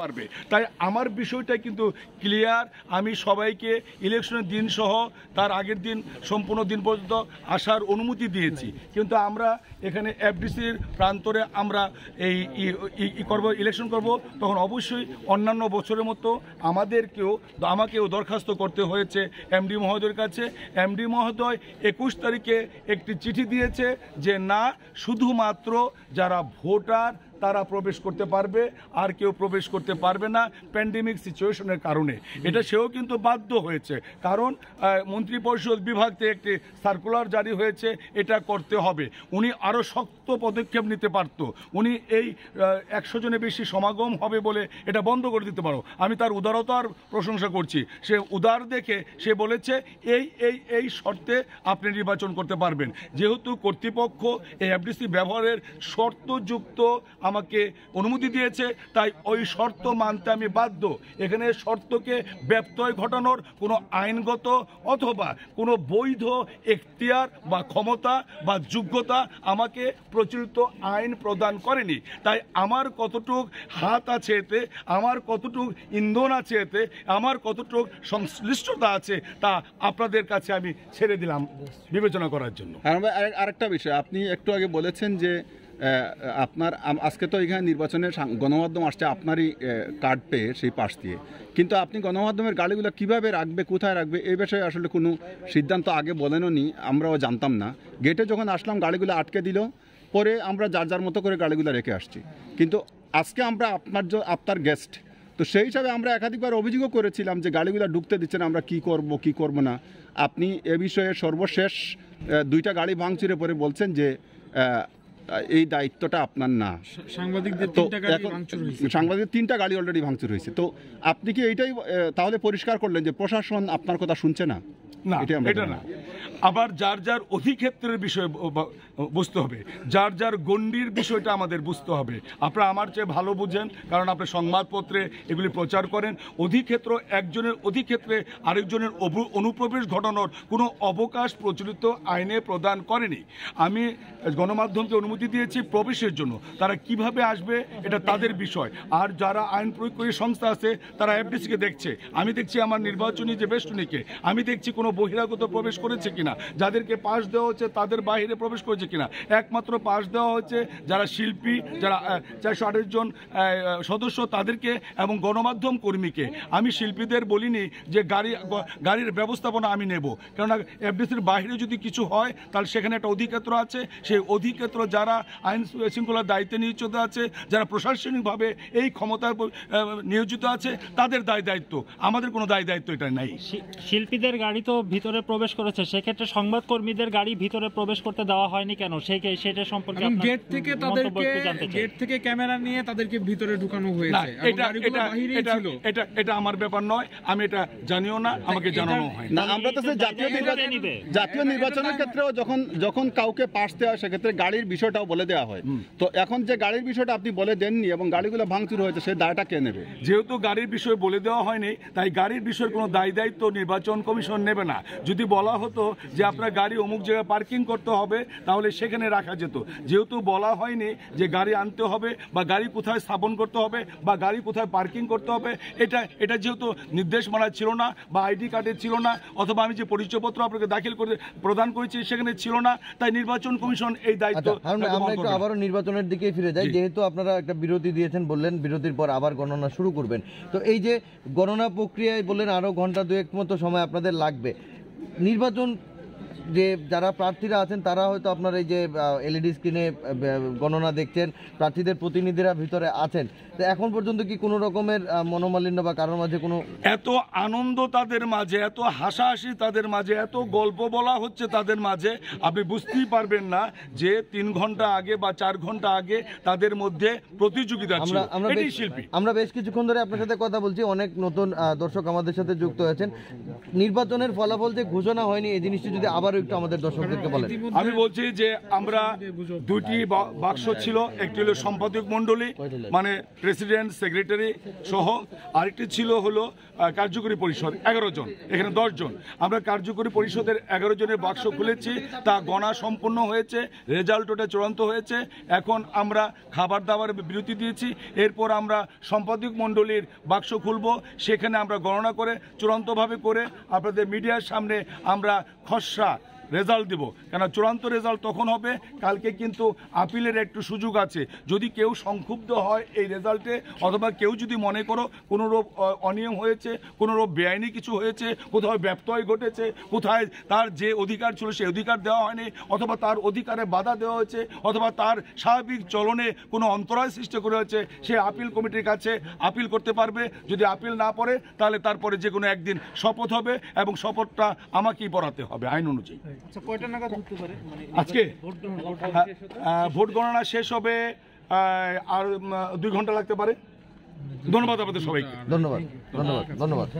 পারবে তাই আমার বিষয়টা কিন্তু ক্লিয়ার আমি সবাইকে ইলেকশনের দিন সহ তার আগের দিন সম্পূর্ণ দিন পর্যন্ত আসার অনুমতি দিয়েছি কিন্তু আমরা এখানে এফডিসির প্রান্তরে আমরা এই করব ইলেকশন করব তখন অবশ্যই অন্যান্য বছরের মতো আমাদেরকেও আমাকেও দরখাস্ত করতে হয়েছে এমডি মহোদয়ের কাছে এমডি মহোদয় একুশ তারিখে একটি চিঠি দিয়েছে যে না শুধুমাত্র যারা ভোটার তারা প্রবেশ করতে পারবে আর কেউ প্রবেশ করতে পারবে না প্যান্ডেমিক সিচুয়েশনের কারণে এটা সেও কিন্তু বাধ্য হয়েছে কারণ মন্ত্রিপরিষদ বিভাগ থেকে একটি সার্কুলার জারি হয়েছে এটা করতে হবে উনি আরও শক্ত পদক্ষেপ নিতে পারত উনি এই একশো জনে বেশি সমাগম হবে বলে এটা বন্ধ করে দিতে পারো আমি তার উদারতার প্রশংসা করছি সে উদার দেখে সে বলেছে এই এই এই শর্তে আপনি নির্বাচন করতে পারবেন যেহেতু কর্তৃপক্ষ এই এফডিসি ব্যবহারের শর্তযুক্ত আমাকে অনুমতি দিয়েছে তাই ওই শর্ত মানতে আমি বাধ্য এখানে শর্তকে ব্যপ্তয় ঘটানোর কোনো আইনগত অথবা কোনো বৈধ এখতিয়ার বা ক্ষমতা বা যোগ্যতা আমাকে প্রচলিত আইন প্রদান করেনি তাই আমার কতটুক হাত আছে এতে আমার কতটুক ইন্ধন আছে এতে আমার কতটুক সংশ্লিষ্টতা আছে তা আপনাদের কাছে আমি ছেড়ে দিলাম বিবেচনা করার জন্য হ্যাঁ, আরেকটা বিষয় আপনি একটু আগে বলেছেন যে আপনার আজকে তো এখানে নির্বাচনে গণমাধ্যম আসছে আপনারই কার্ড পেয়ে সেই পাশ দিয়ে কিন্তু আপনি গণমাধ্যমের গাড়িগুলো কিভাবে রাখবে কোথায় রাখবে এই বিষয়ে আসলে কোনো সিদ্ধান্ত আগে বলেনও নি আমরাও জানতাম না গেটে যখন আসলাম গাড়িগুলো আটকে দিল পরে আমরা যার যার মতো করে গাড়িগুলো রেখে আসছি কিন্তু আজকে আমরা আপনার আপনার গেস্ট তো সেই হিসাবে আমরা একাধিকবার অভিযোগও করেছিলাম যে গাড়িগুলো ঢুকতে দিচ্ছেন আমরা কি করব কি করব না আপনি এ বিষয়ে সর্বশেষ দুইটা গাড়ি ভাঙচুরে পরে বলছেন যে এই দায়িত্বটা আপনার না সাংবাদিকদের তিনটা গাড়ি অলরেডি ভাঙচুর হয়েছে তো আপনি কি এইটাই তাহলে পরিষ্কার করলেন যে প্রশাসন আপনার কথা শুনছে না না এটা না আবার যার যার অধিক্ষেত্রের বিষয়ে বুঝতে হবে যার যার গণ্ডির বিষয়টা আমাদের বুঝতে হবে আপনারা আমার চেয়ে ভালো বুঝেন কারণ আপনি সংবাদপত্রে এগুলি প্রচার করেন অধিক্ষেত্র একজনের অধিক্ষেত্রে আরেকজনের অনুপ্রবেশ ঘটানোর কোনো অবকাশ প্রচলিত আইনে প্রদান করেনি আমি গণমাধ্যমকে অনুমতি দিয়েছি প্রবেশের জন্য তারা কিভাবে আসবে এটা তাদের বিষয় আর যারা আইন প্রয়োগকারী সংস্থা আছে তারা এফডিসিকে দেখছে আমি দেখছি আমার নির্বাচনী যে বেষ্টনীকে আমি দেখছি কোনো বহিরাগত প্রবেশ করেছে কিনা কিনা যাদেরকে পাশ দেওয়া হচ্ছে তাদের বাহিরে প্রবেশ করেছে কিনা একমাত্র পাশ দেওয়া হচ্ছে যারা শিল্পী যারা চারশো আঠাশ জন সদস্য তাদেরকে এবং গণমাধ্যম কর্মীকে আমি শিল্পীদের বলিনি যে গাড়ি গাড়ির ব্যবস্থাপনা আমি নেব কেননা এফডিসির বাইরে যদি কিছু হয় তাহলে সেখানে একটা অধিক্ষেত্র আছে সেই অধিক্ষেত্র যারা আইন শৃঙ্খলার দায়িত্বে নিয়োজিত আছে যারা প্রশাসনিকভাবে এই ক্ষমতার নিয়োজিত আছে তাদের দায় দায়িত্ব আমাদের কোনো দায় দায়িত্ব এটা নাই শিল্পীদের গাড়ি তো ভিতরে প্রবেশ করেছে সেক্ষেত্রে সেক্ষেত্রে সংবাদকর্মীদের গাড়ি ভিতরে প্রবেশ করতে দেওয়া হয়নি কেন সেই সেটা সম্পর্কে গেট থেকে তাদেরকে গেট থেকে ক্যামেরা নিয়ে তাদেরকে ভিতরে ঢুকানো হয়েছে এটা এটা এটা এটা আমার ব্যাপার নয় আমি এটা জানিও না আমাকে জানানো হয় না আমরা তো জাতীয় নির্বাচন জাতীয় নির্বাচনের ক্ষেত্রেও যখন যখন কাউকে পাশতে দেওয়া হয় সেক্ষেত্রে গাড়ির বিষয়টাও বলে দেওয়া হয় তো এখন যে গাড়ির বিষয়টা আপনি বলে দেননি এবং গাড়িগুলো ভাঙচুর হয়েছে সেই দায়টা কে নেবে যেহেতু গাড়ির বিষয় বলে দেওয়া হয়নি তাই গাড়ির বিষয়ে কোনো দায় দায়িত্ব নির্বাচন কমিশন নেবে না যদি বলা হতো যে আপনার গাড়ি অমুক জায়গায় পার্কিং করতে হবে তাহলে সেখানে রাখা যেত যেহেতু বলা হয়নি যে গাড়ি আনতে হবে বা গাড়ি কোথায় স্থাপন করতে হবে বা গাড়ি কোথায় পার্কিং করতে হবে এটা এটা যেহেতু নির্দেশমালা ছিল না বা আইডি কার্ডে ছিল না অথবা আমি যে পরিচয়পত্র আপনাকে দাখিল করে প্রদান করেছি সেখানে ছিল না তাই নির্বাচন কমিশন এই দায়িত্ব আচ্ছা, আবারও নির্বাচনের দিকে ফিরে যায় যেহেতু আপনারা একটা বিরতি দিয়েছেন বললেন বিরতির পর আবার গণনা শুরু করবেন তো এই যে গণনা প্রক্রিয়ায় বললেন আরও ঘন্টা এক মতো সময় আপনাদের লাগবে নির্বাচন যে যারা প্রার্থীরা আছেন তারা হয়তো আপনার এই যে এলইডি স্ক্রিনে গণনা দেখছেন প্রার্থীদের প্রতিনিধিরা ভিতরে আছেন তো এখন পর্যন্ত কি কোনো রকমের মনোমালিন্য বা কারোর মাঝে কোনো এত আনন্দ তাদের মাঝে এত হাসাহাসি তাদের মাঝে এত গল্প বলা হচ্ছে তাদের মাঝে আপনি বুঝতেই পারবেন না যে তিন ঘন্টা আগে বা চার ঘন্টা আগে তাদের মধ্যে প্রতিযোগিতা আমরা আমরা শিল্পী আমরা বেশ কিছুক্ষণ ধরে আপনার সাথে কথা বলছি অনেক নতুন দর্শক আমাদের সাথে যুক্ত আছেন নির্বাচনের ফলাফল যে ঘোষণা হয়নি এই জিনিসটি যদি আবার একটু আমাদের দর্শকদেরকে বলেন আমি বলছি যে আমরা দুটি বাক্স ছিল একটি হলো সম্পাদক মণ্ডলী মানে প্রেসিডেন্ট সেক্রেটারি সহ আরেকটি ছিল হলো কার্যকরী পরিষদ এগারো জন এখানে জন আমরা কার্যকরী পরিষদের এগারো জনের বাক্স খুলেছি তা গণা সম্পূর্ণ হয়েছে রেজাল্ট ওটা চূড়ান্ত হয়েছে এখন আমরা খাবার দাবার বিরতি দিয়েছি এরপর আমরা সম্পাদক মণ্ডলীর বাক্স খুলব সেখানে আমরা গণনা করে চূড়ান্তভাবে করে আপনাদের মিডিয়ার সামনে আমরা 好使啊！রেজাল্ট দেব কেন চূড়ান্ত রেজাল্ট তখন হবে কালকে কিন্তু আপিলের একটু সুযোগ আছে যদি কেউ সংক্ষুব্ধ হয় এই রেজাল্টে অথবা কেউ যদি মনে করো কোনোরূপ অনিয়ম হয়েছে কোনোরূপ বেআইনি কিছু হয়েছে কোথাও ব্যপ্তয় ঘটেছে কোথায় তার যে অধিকার ছিল সেই অধিকার দেওয়া হয়নি অথবা তার অধিকারে বাধা দেওয়া হয়েছে অথবা তার স্বাভাবিক চলনে কোনো অন্তরায় সৃষ্টি করে হয়েছে সে আপিল কমিটির কাছে আপিল করতে পারবে যদি আপিল না পড়ে তাহলে তারপরে যে কোনো একদিন শপথ হবে এবং শপথটা আমাকেই পড়াতে হবে আইন অনুযায়ী আচ্ছা, মানে হ্যাঁ, হ্যাঁ, ভোট গণনা শেষ হবে আর দুই ঘন্টা লাগতে পারে ধন্যবাদ আপনাদের সবাইকে ধন্যবাদ ধন্যবাদ ধন্যবাদ